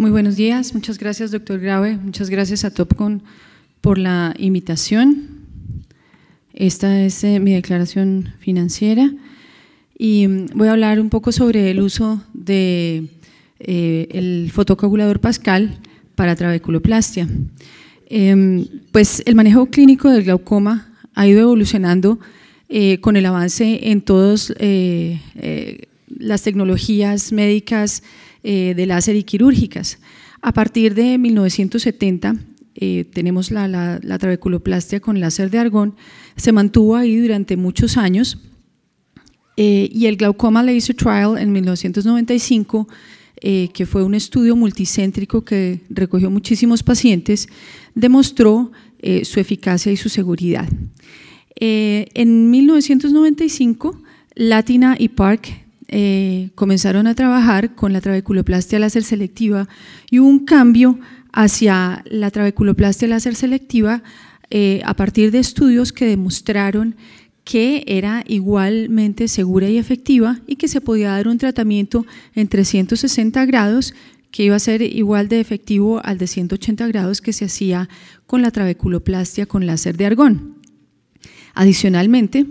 Muy buenos días, muchas gracias doctor Grave, muchas gracias a Topcon por la invitación. Esta es eh, mi declaración financiera y mm, voy a hablar un poco sobre el uso del de, eh, fotocoagulador Pascal para trabeculoplastia. Em, pues el manejo clínico del glaucoma ha ido evolucionando eh, con el avance en todas las tecnologías médicas, eh, de láser y quirúrgicas. A partir de 1970 eh, tenemos la, la, trabeculoplastia con láser de argón, se mantuvo ahí durante muchos años eh, y el glaucoma laser trial en 1995, que fue un estudio multicéntrico que recogió muchísimos pacientes, demostró su eficacia y su seguridad. en 1995, Latina y Park eh, comenzaron a trabajar con la trabeculoplastia láser selectiva y hubo un cambio hacia la trabeculoplastia láser selectiva eh, a partir de estudios que demostraron que era igualmente segura y efectiva y que se podía dar un tratamiento en 360 grados que iba a ser igual de efectivo al de 180 grados que se hacía con la trabeculoplastia con láser de argón. Adicionalmente,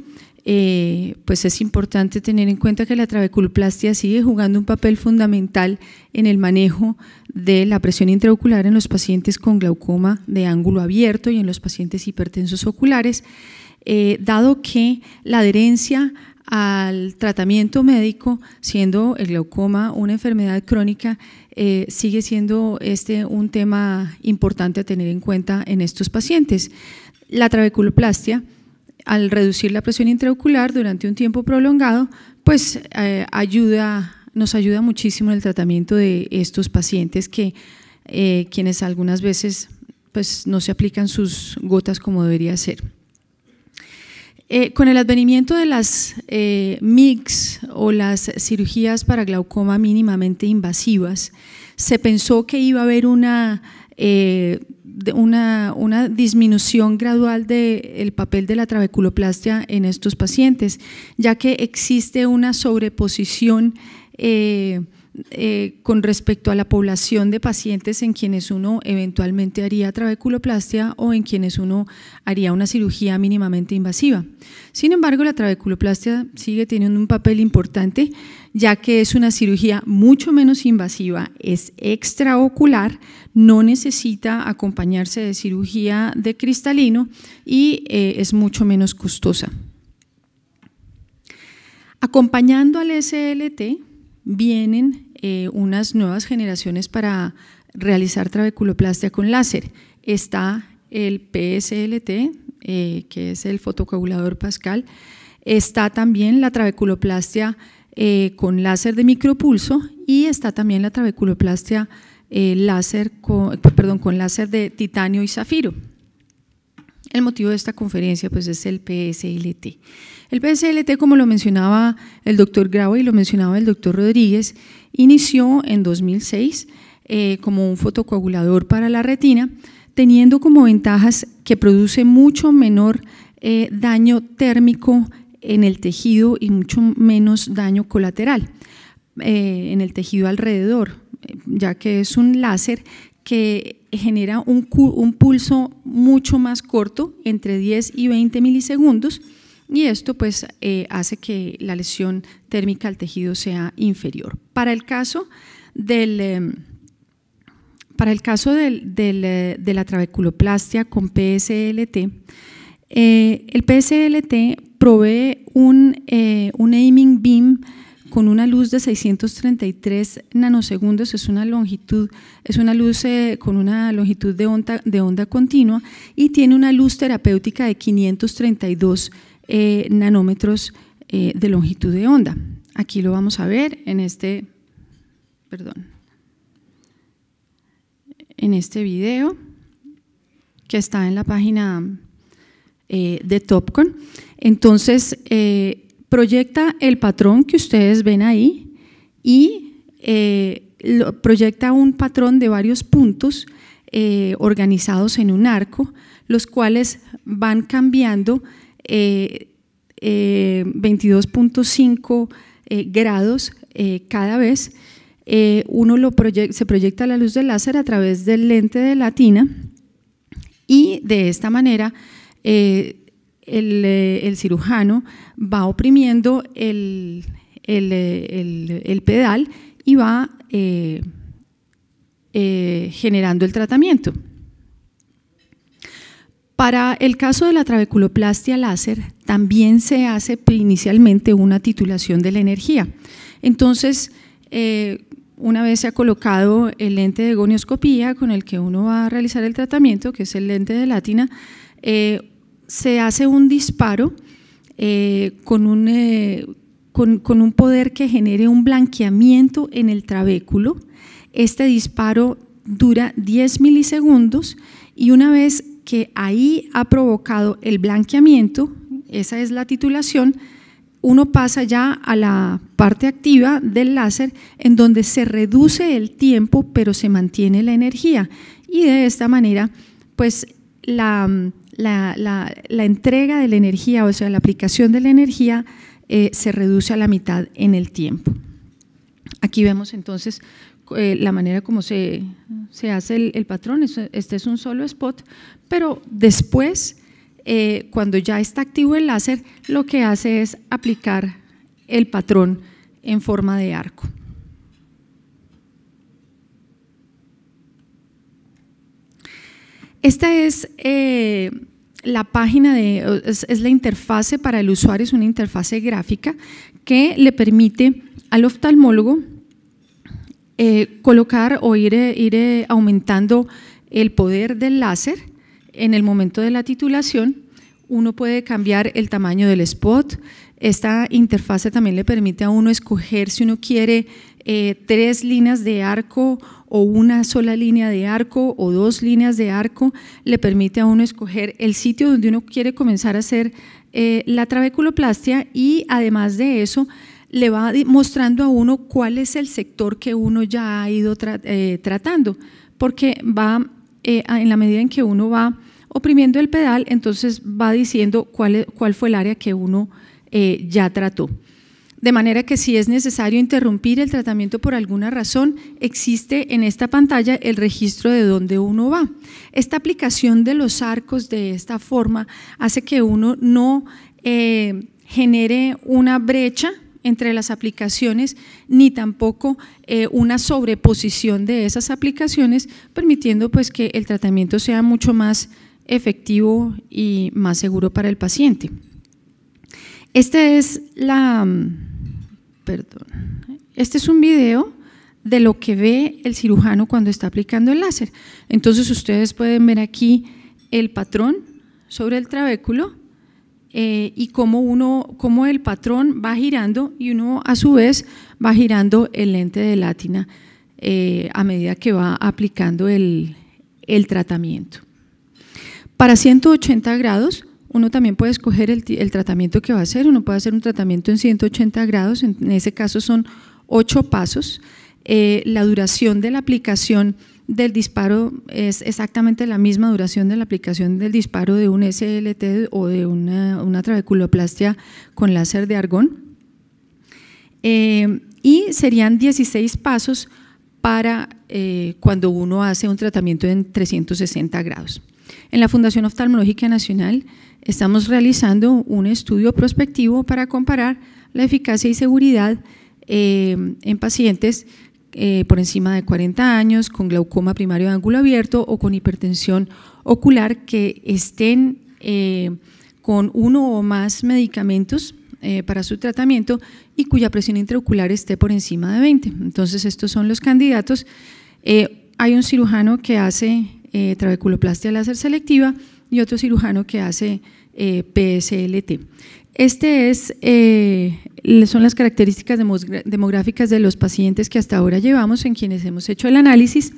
eh, pues es importante tener en cuenta que la trabeculoplastia sigue jugando un papel fundamental en el manejo de la presión intraocular en los pacientes con glaucoma de ángulo abierto y en los pacientes hipertensos oculares, eh, dado que la adherencia al tratamiento médico, siendo el glaucoma una enfermedad crónica, eh, sigue siendo este un tema importante a tener en cuenta en estos pacientes. La trabeculoplastia al reducir la presión intraocular durante un tiempo prolongado, pues eh, ayuda, nos ayuda muchísimo en el tratamiento de estos pacientes que eh, quienes algunas veces pues, no se aplican sus gotas como debería ser. Eh, con el advenimiento de las MIGs o las cirugías para glaucoma mínimamente invasivas, se pensó que iba a haber una una, disminución gradual del papel de la trabeculoplastia en estos pacientes, ya que existe una sobreposición eh, eh, con respecto a la población de pacientes en quienes uno eventualmente haría trabeculoplastia o en quienes uno haría una cirugía mínimamente invasiva. Sin embargo, la trabeculoplastia sigue teniendo un papel importante ya que es una cirugía mucho menos invasiva, es extraocular, no necesita acompañarse de cirugía de cristalino y eh, es mucho menos costosa. Acompañando al SLT vienen eh, unas nuevas generaciones para realizar trabeculoplastia con láser. Está el PSLT, eh, que es el fotocoagulador Pascal. Está también la trabeculoplastia eh, con láser de micropulso y está también la trabeculoplastia láser con, perdón, con láser de titanio y zafiro. El motivo de esta conferencia pues, es el PSLT. El PSLT, como lo mencionaba el doctor Grau y lo mencionaba el doctor Rodríguez, inició en 2006 eh, como un fotocoagulador para la retina, teniendo como ventajas que produce mucho menor eh, daño térmico en el tejido y mucho menos daño colateral eh, en el tejido alrededor, ya que es un láser que genera un, pulso mucho más corto, entre 10 y 20 milisegundos, y esto pues eh, hace que la lesión térmica al tejido sea inferior. Para el caso del... Eh, para el caso eh, de la trabeculoplastia con PSLT, el PSLT provee un, un aiming beam con una luz de 633 nanosegundos, es una longitud, es una luz eh, con una longitud de onda, de onda continua y tiene una luz terapéutica de 532 eh, nanómetros eh, de longitud de onda. Aquí lo vamos a ver en este, perdón, en este video que está en la página de Topcon. Entonces, proyecta el patrón que ustedes ven ahí y eh, proyecta un patrón de varios puntos eh, organizados en un arco, los cuales van cambiando 22.5 eh, grados cada vez. uno lo se proyecta la luz del láser a través del lente de latina y de esta manera eh, el, cirujano va oprimiendo el, eh, pedal y va eh, generando el tratamiento. Para el caso de la trabeculoplastia láser, también se hace inicialmente una titulación de la energía. Entonces, una vez se ha colocado el lente de gonioscopía con el que uno va a realizar el tratamiento, que es el lente de látina, se hace un disparo eh, con, un, eh, con un poder que genere un blanqueamiento en el trabéculo. Este disparo dura 10 milisegundos y una vez que ahí ha provocado el blanqueamiento, esa es la titulación, uno pasa ya a la parte activa del láser en donde se reduce el tiempo pero se mantiene la energía y de esta manera pues la, la, entrega de la energía, o sea, la aplicación de la energía eh, se reduce a la mitad en el tiempo. Aquí vemos entonces eh, la manera como se, hace el, patrón. Este es un solo spot, pero después, eh, cuando ya está activo el láser, lo que hace es aplicar el patrón en forma de arco. Esta es eh, la página, de, es, la interfase para el usuario, es una interfase gráfica que le permite al oftalmólogo eh, colocar o ir, ir eh, aumentando el poder del láser en el momento de la titulación. Uno puede cambiar el tamaño del spot. Esta interfase también le permite a uno escoger si uno quiere eh, tres líneas de arco o una sola línea de arco o dos líneas de arco, le permite a uno escoger el sitio donde uno quiere comenzar a hacer eh, la trabeculoplastia y además de eso le va mostrando a uno cuál es el sector que uno ya ha ido eh, tratando, porque va en la medida en que uno va oprimiendo el pedal, entonces va diciendo cuál, cuál fue el área que uno ya trató. De manera que si es necesario interrumpir el tratamiento por alguna razón, existe en esta pantalla el registro de dónde uno va. Esta aplicación de los arcos de esta forma hace que uno no eh, genere una brecha entre las aplicaciones ni tampoco eh, una sobreposición de esas aplicaciones, permitiendo pues que el tratamiento sea mucho más efectivo y más seguro para el paciente. Esta es la perdón, este es un video de lo que ve el cirujano cuando está aplicando el láser. Entonces ustedes pueden ver aquí el patrón sobre el trabéculo eh, y cómo, uno, el patrón va girando y uno a su vez va girando el lente de látina eh, a medida que va aplicando el tratamiento. Para 180 grados uno también puede escoger el, tratamiento que va a hacer, uno puede hacer un tratamiento en 180 grados, en, ese caso son 8 pasos. Eh, la duración de la aplicación del disparo es exactamente la misma duración de la aplicación del disparo de un SLT o de una, trabeculoplastia con láser de argón. Eh, y serían 16 pasos para eh, cuando uno hace un tratamiento en 360 grados. En la Fundación Oftalmológica Nacional estamos realizando un estudio prospectivo para comparar la eficacia y seguridad eh, en pacientes eh, por encima de 40 años, con glaucoma primario de ángulo abierto o con hipertensión ocular que estén eh, con uno o más medicamentos para su tratamiento y cuya presión intraocular esté por encima de 20. Entonces, estos son los candidatos. hay un cirujano que hace eh, trabeculoplastia láser selectiva y otro cirujano que hace eh, PSLT. Este es, eh, son las características demográficas de los pacientes que hasta ahora llevamos, en quienes hemos hecho el análisis.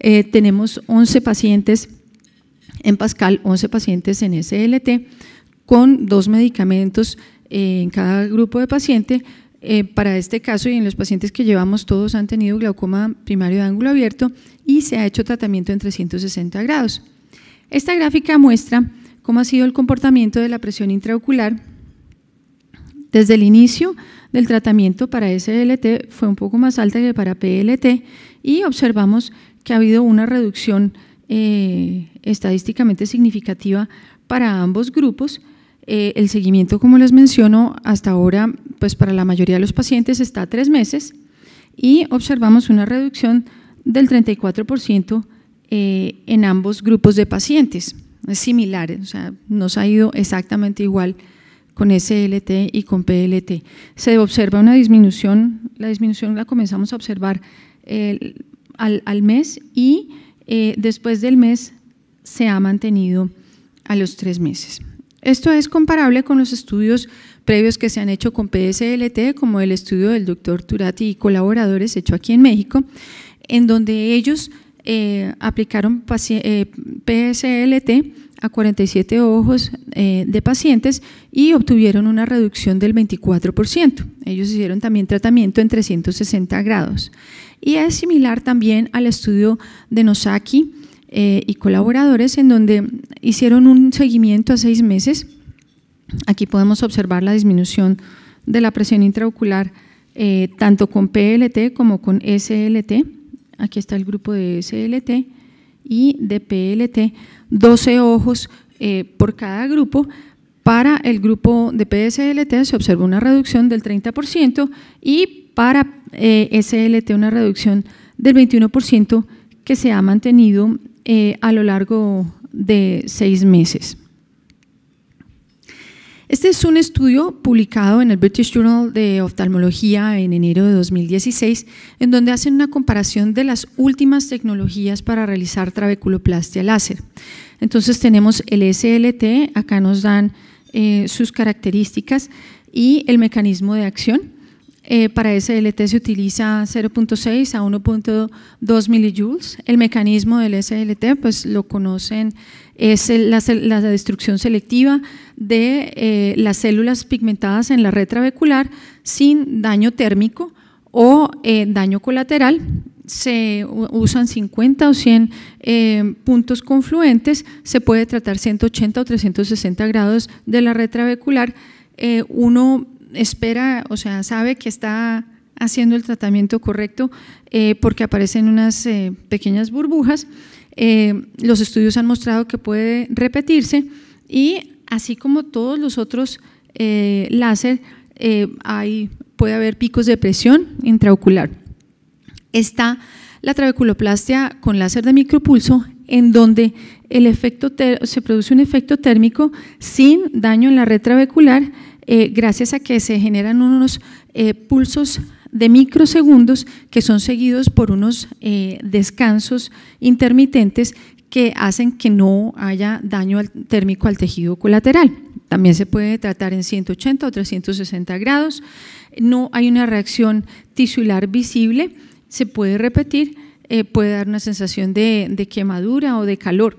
Eh, tenemos 11 pacientes en Pascal, 11 pacientes en SLT, con dos medicamentos en cada grupo de paciente, eh, para este caso y en los pacientes que llevamos todos han tenido glaucoma primario de ángulo abierto y se ha hecho tratamiento en 360 grados. Esta gráfica muestra cómo ha sido el comportamiento de la presión intraocular desde el inicio del tratamiento para SLT fue un poco más alta que para PLT y observamos que ha habido una reducción eh, estadísticamente significativa para ambos grupos eh, el seguimiento, como les menciono, hasta ahora, pues para la mayoría de los pacientes está a tres meses y observamos una reducción del 34% eh, en ambos grupos de pacientes. Es similar, o sea, nos ha ido exactamente igual con SLT y con PLT. Se observa una disminución, la disminución la comenzamos a observar al, mes y eh, después del mes se ha mantenido a los tres meses. Esto es comparable con los estudios previos que se han hecho con PSLT, como el estudio del doctor Turati y colaboradores hecho aquí en México, en donde ellos eh, aplicaron PSLT eh, a 47 ojos eh, de pacientes y obtuvieron una reducción del 24%. Ellos hicieron también tratamiento en 360 grados. Y es similar también al estudio de Nosaki, eh, y colaboradores, en donde hicieron un seguimiento a seis meses. Aquí podemos observar la disminución de la presión intraocular eh, tanto con PLT como con SLT. Aquí está el grupo de SLT y de PLT, 12 ojos eh, por cada grupo. Para el grupo de PSLT se observó una reducción del 30% y para SLT una reducción del 21% que se ha mantenido eh, a lo largo de seis meses. Este es un estudio publicado en el British Journal de Oftalmología en enero de 2016, en donde hacen una comparación de las últimas tecnologías para realizar trabeculoplastia láser. Entonces tenemos el SLT, acá nos dan eh, sus características y el mecanismo de acción. Eh, para SLT se utiliza 0.6 a 1.2 millijoules. El mecanismo del SLT, pues lo conocen, es la, destrucción selectiva de eh, las células pigmentadas en la red trabecular sin daño térmico o eh, daño colateral. Se usan 50 o 100 puntos confluentes, se puede tratar 180 o 360 grados de la red trabecular. uno espera, o sea, sabe que está haciendo el tratamiento correcto eh, porque aparecen unas eh, pequeñas burbujas. Eh, los estudios han mostrado que puede repetirse y así como todos los otros láser, hay, puede haber picos de presión intraocular. Está la trabeculoplastia con láser de micropulso en donde el efecto se produce un efecto térmico sin daño en la red trabecular eh, gracias a que se generan unos eh, pulsos de microsegundos que son seguidos por unos eh, descansos intermitentes que hacen que no haya daño térmico al tejido colateral. También se puede tratar en 180 o 360 grados. No hay una reacción tisular visible, se puede repetir, puede dar una sensación de, quemadura o de calor.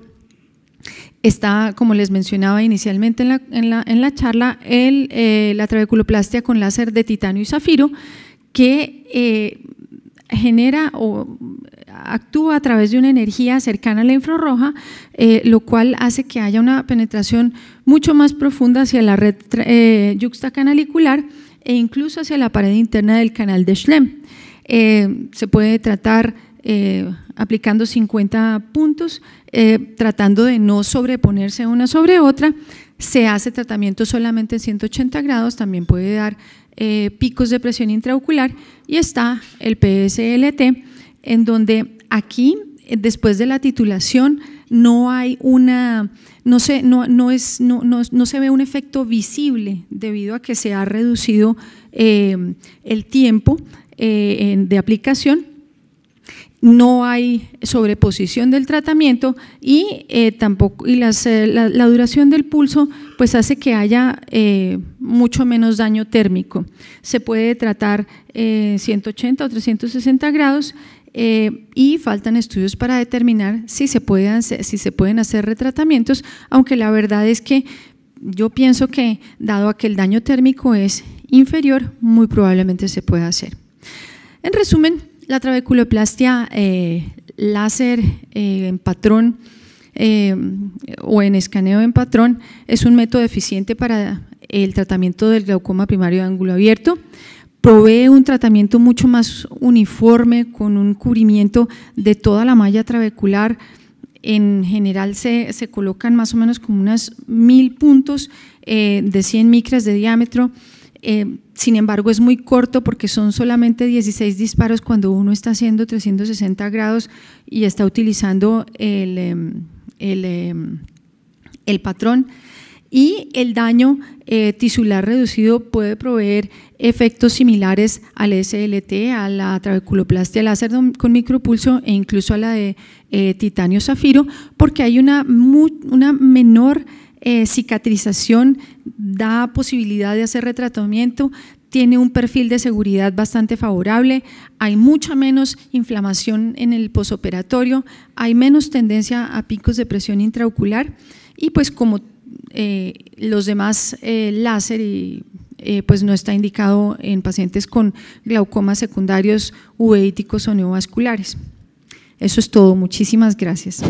Está, como les mencionaba inicialmente en la, charla, el, eh, la trabeculoplastia con láser de titanio y zafiro, que eh, genera o actúa a través de una energía cercana a la infrarroja, eh, lo cual hace que haya una penetración mucho más profunda hacia la red eh, yuxtacanalicular e incluso hacia la pared interna del canal de Schlem. se puede tratar eh, aplicando 50 puntos, eh, tratando de no sobreponerse una sobre otra. Se hace tratamiento solamente en 180 grados, también puede dar eh, picos de presión intraocular y está el PSLT, en donde aquí, después de la titulación, no hay una, no se, no, no es, no, no, no, se ve un efecto visible debido a que se ha reducido el tiempo de aplicación no hay sobreposición del tratamiento y eh, tampoco y eh, la, duración del pulso pues hace que haya eh, mucho menos daño térmico. Se puede tratar 180 o 360 grados y faltan estudios para determinar si se, pueden, si se pueden hacer retratamientos, aunque la verdad es que yo pienso que dado a que el daño térmico es inferior, muy probablemente se pueda hacer. En resumen, la trabeculoplastia eh, láser eh, en patrón eh, o en escaneo en patrón es un método eficiente para el tratamiento del glaucoma primario de ángulo abierto. Provee un tratamiento mucho más uniforme con un cubrimiento de toda la malla trabecular. En general se, se colocan más o menos como unas mil puntos de 100 micras de diámetro eh, sin embargo, es muy corto porque son solamente 16 disparos cuando uno está haciendo 360 grados y está utilizando el, em, em, patrón. Y el daño eh, tisular reducido puede proveer efectos similares al SLT, a la trabeculoplastia láser con micropulso e incluso a la de eh, titanio zafiro, porque hay una, una menor eh, cicatrización, da posibilidad de hacer retratamiento, tiene un perfil de seguridad bastante favorable, hay mucha menos inflamación en el posoperatorio, hay menos tendencia a picos de presión intraocular y pues como eh, los demás eh, láser y, pues no está indicado en pacientes con glaucomas secundarios uveíticos o neovasculares. Eso es todo, muchísimas gracias.